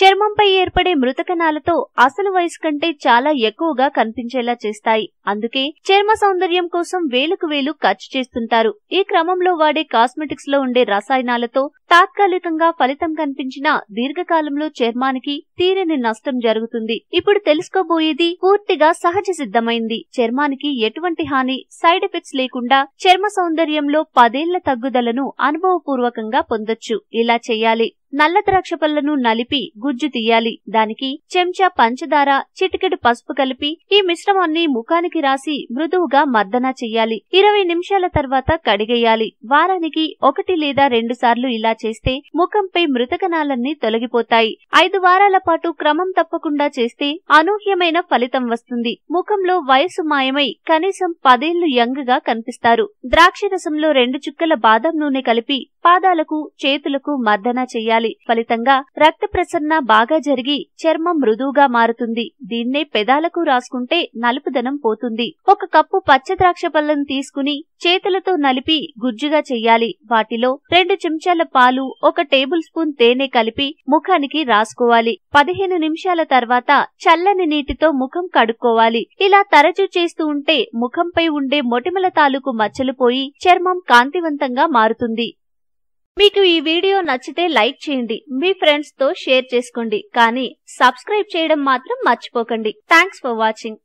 చర్మంపై ఏర్పడే మృతకణాలతో అసలు వయసు కంటే చాలా ఎక్కువగా కనిపించేలా చేస్తాయి అందుకే చర్మ సౌందర్యం కోసం వేలకు వేలు ఖర్చు చేస్తుంటారు ఈ క్రమంలో వాడే కాస్మెటిక్స్ లో ఉండే రసాయనాలతో తాత్కాలికంగా ఫలితం కనిపించినా దీర్ఘకాలంలో చర్మానికి తీరని నష్టం జరుగుతుంది ఇప్పుడు తెలుసుకోబోయేది పూర్తిగా సహజ సిద్ధమైంది చర్మానికి ఎటువంటి హాని సైడ్ ఎఫెక్ట్స్ లేకుండా చర్మ సౌందర్యంలో పదేళ్ల తగ్గుదలను అనుభవపూర్వకంగా పొందొచ్చు ఇలా చేయాలి నల్ల ద్రాక్ష పళ్లను నలిపి గుజ్జు తీయాలి దానికి చెంచా పంచదార చిటికెడు పసుపు కలిపి ఈ మిశ్రమాన్ని ముఖానికి రాసి మృదువుగా మర్దన చెయ్యాలి ఇరవై నిమిషాల తర్వాత కడిగేయాలి వారానికి ఒకటి లేదా రెండు సార్లు ఇలా చేస్తే ముఖంపై మృతకణాలన్నీ తొలగిపోతాయి ఐదు వారాల పాటు క్రమం తప్పకుండా చేస్తే అనూహ్యమైన ఫలితం వస్తుంది ముఖంలో వయసు మాయమై కనీసం పదేళ్లు యంగ్ గా కనిపిస్తారు ద్రాక్ష రసంలో రెండు చుక్కల బాదం నూనె కలిపి పాదాలకు చేతులకు మర్దన చేయాలి ఫలితంగా రక్త ప్రసరణ బాగా జరిగి చర్మం మృదువుగా మారుతుంది దీన్నే పెదాలకు రాసుకుంటే నలుపుదనం పోతుంది ఒక కప్పు పచ్చద్రాక్ష పళ్ళను తీసుకుని చేతులతో నలిపి గుజ్జుగా చెయ్యాలి వాటిలో రెండు చెంచాల పాలు ఒక టేబుల్ స్పూన్ తేనె కలిపి ముఖానికి రాసుకోవాలి పదిహేను నిమిషాల తర్వాత చల్లని నీటితో ముఖం కడుక్కోవాలి ఇలా తరచూ చేస్తూ ఉంటే ముఖంపై ఉండే మొటిమల తాలూకు మచ్చలు పోయి చర్మం కాంతివంతంగా మారుతుంది మీకు ఈ వీడియో నచ్చితే లైక్ చేయండి మీ ఫ్రెండ్స్ తో షేర్ చేసుకోండి కానీ సబ్స్క్రైబ్ చేయడం మాత్రం మర్చిపోకండి థ్యాంక్స్ ఫర్ వాచింగ్